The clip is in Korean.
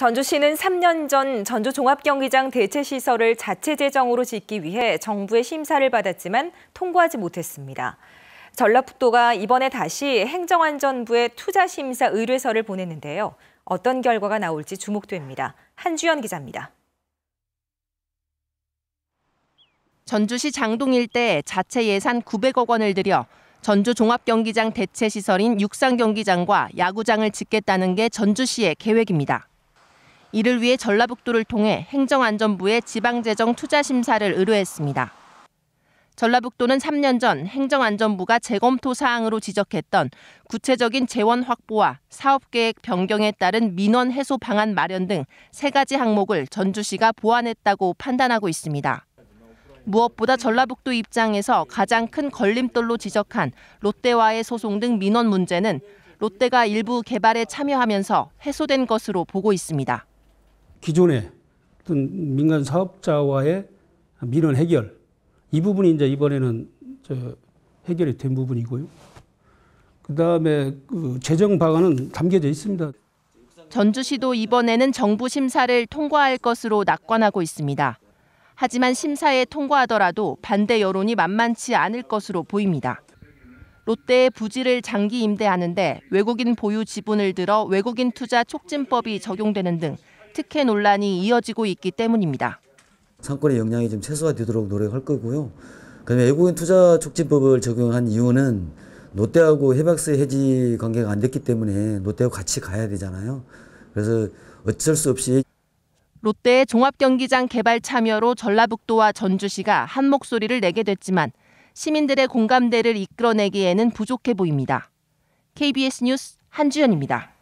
전주시는 3년 전 전주종합경기장 대체시설을 자체 재정으로 짓기 위해 정부의 심사를 받았지만 통과하지 못했습니다. 전라북도가 이번에 다시 행정안전부에 투자심사 의뢰서를 보냈는데요. 어떤 결과가 나올지 주목됩니다. 한주연 기자입니다. 전주시 장동 일대 자체 예산 900억 원을 들여 전주 종합경기장 대체시설인 육상경기장과 야구장을 짓겠다는 게 전주시의 계획입니다. 이를 위해 전라북도를 통해 행정안전부에 지방재정 투자 심사를 의뢰했습니다. 전라북도는 3년 전 행정안전부가 재검토 사항으로 지적했던 구체적인 재원 확보와 사업계획 변경에 따른 민원 해소 방안 마련 등 세 가지 항목을 전주시가 보완했다고 판단하고 있습니다. 무엇보다 전라북도 입장에서 가장 큰 걸림돌로 지적한 롯데와의 소송 등 민원 문제는 롯데가 일부 개발에 참여하면서 해소된 것으로 보고 있습니다. 기존의 어떤 민간 사업자와의 민원 해결 이 부분이 이제 이번에는 해결이 된 부분이고요. 그다음에 그 재정 방안은 담겨져 있습니다. 전주시도 이번에는 정부 심사를 통과할 것으로 낙관하고 있습니다. 하지만 심사에 통과하더라도 반대 여론이 만만치 않을 것으로 보입니다. 롯데의 부지를 장기 임대하는데 외국인 보유 지분을 들어 외국인 투자 촉진법이 적용되는 등 특혜 논란이 이어지고 있기 때문입니다. 상권의 영향이 좀 최소화되도록 노력할 거고요. 그다음에 외국인 투자 촉진법을 적용한 이유는 롯데하고 해박스 해지 관계가 안 됐기 때문에 롯데하고 같이 가야 되잖아요. 그래서 어쩔 수 없이 롯데의 종합경기장 개발 참여로 전라북도와 전주시가 한 목소리를 내게 됐지만 시민들의 공감대를 이끌어내기에는 부족해 보입니다. KBS 뉴스 한주연입니다.